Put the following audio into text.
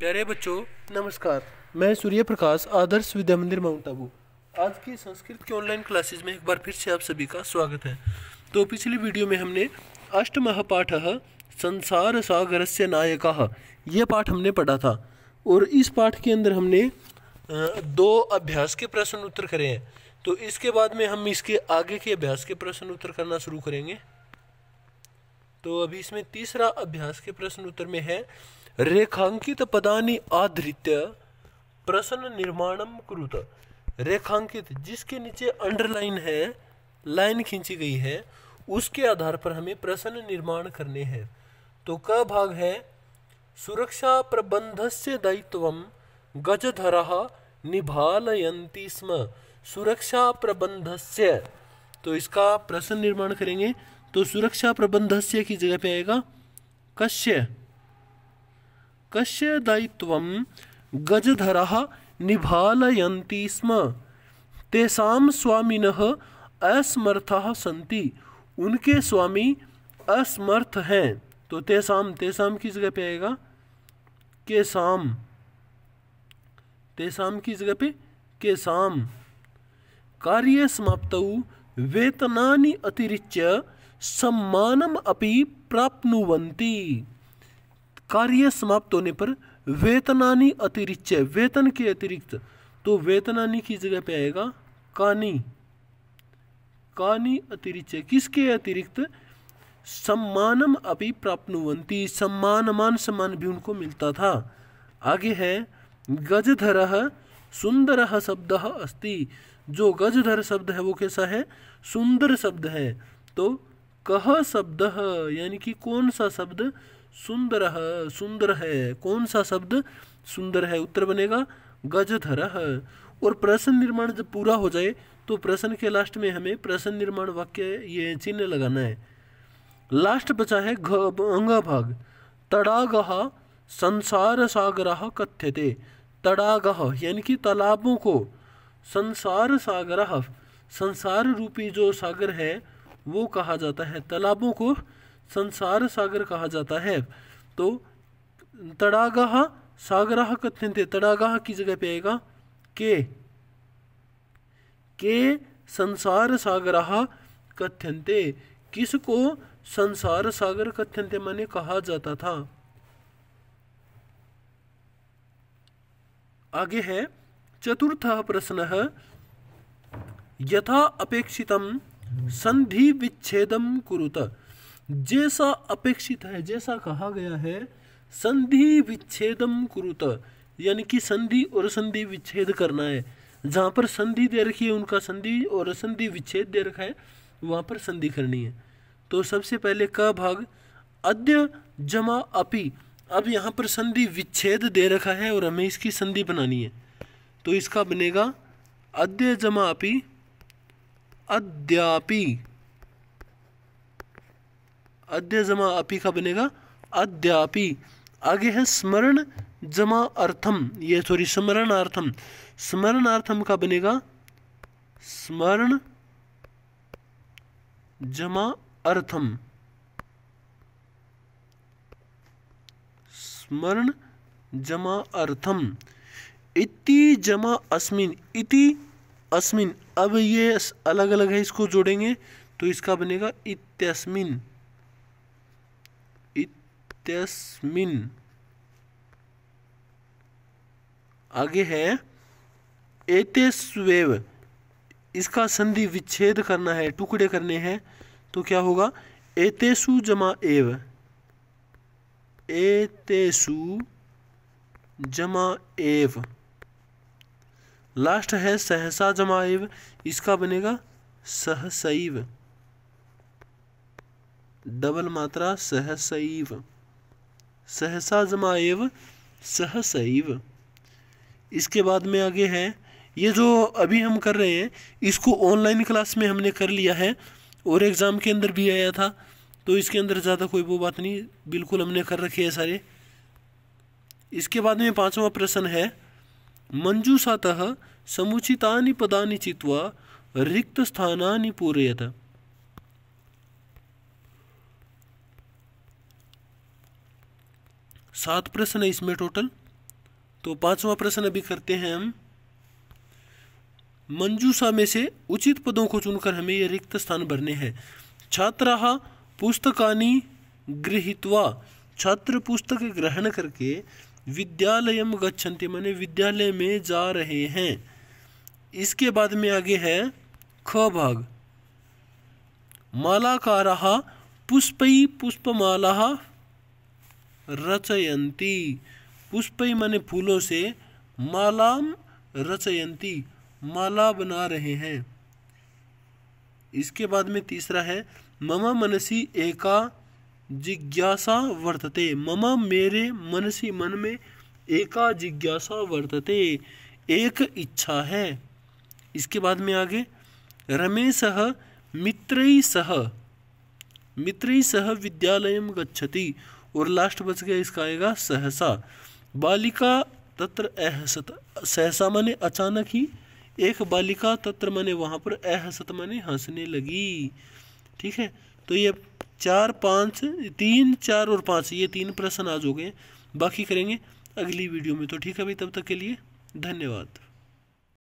प्यारे बच्चों नमस्कार मैं सूर्य प्रकाश आदर्श विद्या मंदिर माउंट आबू आज की संस्कृत की ऑनलाइन क्लासेस में एक बार फिर से आप सभी का स्वागत है तो पिछली वीडियो में हमने अष्ट महापाठ संसार सागर से नायक ये पाठ हमने पढ़ा था और इस पाठ के अंदर हमने दो अभ्यास के प्रश्न उत्तर करे हैं तो इसके बाद में हम इसके आगे के अभ्यास के प्रश्न उत्तर करना शुरू करेंगे तो अभी इसमें तीसरा अभ्यास के प्रश्न उत्तर में है रेखांकित पदानि आधृत्य प्रश्न निर्माणम कृत रेखांकित जिसके नीचे अंडरलाइन है लाइन खींची गई है उसके आधार पर हमें प्रश्न निर्माण करने हैं तो क भाग है सुरक्षा प्रबंध से दायित्व गजधरा निभालयती स्म सुरक्षा प्रबंध से तो इसका प्रश्न निर्माण करेंगे तो सुरक्षा प्रबंध से की जगह पे आएगा कश्य कश्य दायित्व गजधराः निभालयती स्म तेषां स्वामिनः असमर्थाः सन्ति उनके स्वामी असमर्थ हैं तो तेसाम तेसाम की जगह पे आएगा के शाम तेसाम की जगह पे के शाम कार्य समाप्त वेतना अतिरिच्य सम्मानम अपि प्राप्नुवंती कार्य समाप्त होने पर वेतनानी अतिरिक्त वेतन के अतिरिक्त तो वेतनानी की जगह पे आएगा कानी कानी अतिरिक्त किसके अतिरिक्त सम्मानम अपनी प्राप्त सम्मान मान सम्मान भी उनको मिलता था आगे है गजधर सुंदर शब्द अस्ति जो गजधर शब्द है वो कैसा है सुंदर शब्द है तो कह शब्द यानी कि कौन सा शब्द सुंदर सुंदर है कौन सा शब्द सुंदर है उत्तर बनेगा गजधर और प्रश्न निर्माण जब पूरा हो जाए तो प्रश्न के लास्ट में हमें प्रश्न निर्माण वाक्य ये चिन्ह लगाना है लास्ट बचा है घ अंगा भाग तड़ागह संसार कथ्य थे तड़ागह यानी कि तालाबों को संसार सागर संसार रूपी जो सागर है वो कहा जाता है तालाबों को संसार सागर कहा जाता है तो तड़ागाह सागराह कथ्यंते तड़ागाह की जगह पे आएगा के के संसार सागराह कथ्यंते किसको संसार सागर कथ्यंते माने कहा जाता था आगे है चतुर्थ प्रश्न यथा अपेक्षितम संधि विच्छेदम कुरुता जैसा अपेक्षित है जैसा कहा गया है संधि विच्छेदम कुरुत यानी कि संधि और संधि विच्छेद करना है जहाँ पर संधि दे रखी है उनका संधि और संधि विच्छेद दे रखा है वहाँ पर संधि करनी है तो सबसे पहले क भाग अद्य जमा अपि अब यहाँ पर संधि विच्छेद दे रखा है और हमें इसकी संधि बनानी है तो इसका बनेगा अद्य जमा अपि अद्यापि अद्य जमा अपी का बनेगा अद्यापि आगे है स्मरण जमा अर्थम ये सॉरी स्मरणार्थम स्मरणार्थम का बनेगा स्मरण जमा अर्थम स्मरण जमा अर्थम इति जमा अस्मिन इति अस्मिन अब ये अलग अलग है इसको जोड़ेंगे तो इसका बनेगा इत्यस्मिन इत्यस्मिन आगे है एतेस्वेव इसका संधि विच्छेद करना है टुकड़े करने हैं तो क्या होगा एतेसु जमा एव एतेसु जमा एव लास्ट है सहसा जमा एव इसका बनेगा सहसैव डबल मात्रा सहसैव सहसा जमा एव सहसैव इसके बाद में आगे है ये जो अभी हम कर रहे हैं इसको ऑनलाइन क्लास में हमने कर लिया है और एग्ज़ाम के अंदर भी आया था तो इसके अंदर ज़्यादा कोई वो बात नहीं बिल्कुल हमने कर रखे है सारे इसके बाद में पांचवा प्रश्न है मंजूषातः समुचितानि पदानि चित्वा रिक्त स्थानानि पूरयत सात प्रश्न है इसमें टोटल तो पांचवा प्रश्न अभी करते हैं हम मंजूषा में से उचित पदों को चुनकर हमें ये रिक्त स्थान भरने हैं छात्रा पुस्तकानी गृहित छात्र पुस्तक ग्रहण करके विद्यालय गच्छन्ति माने विद्यालय में जा रहे हैं इसके बाद में आगे है ख भाग मालाकारा पुष्पी पुष्पमाला रचयंती पुष्प मन फूलों से मालाम रचयंती माला बना रहे हैं इसके बाद में तीसरा है मम मनसी एका जिज्ञासा वर्तते मम मेरे मनसी मन में एका जिज्ञासा वर्तते एक इच्छा है इसके बाद में आगे रमेश मित्री सह मित्री सह विद्यालय गच्छति और लास्ट बच गया इसका आएगा सहसा बालिका तत्र अहसत सहसा माने अचानक ही एक बालिका तत्र माने वहाँ पर अहसत माने हंसने लगी ठीक है तो ये चार पाँच तीन चार और पाँच ये तीन प्रश्न आज हो गए बाकी करेंगे अगली वीडियो में तो ठीक है भाई तब तक के लिए धन्यवाद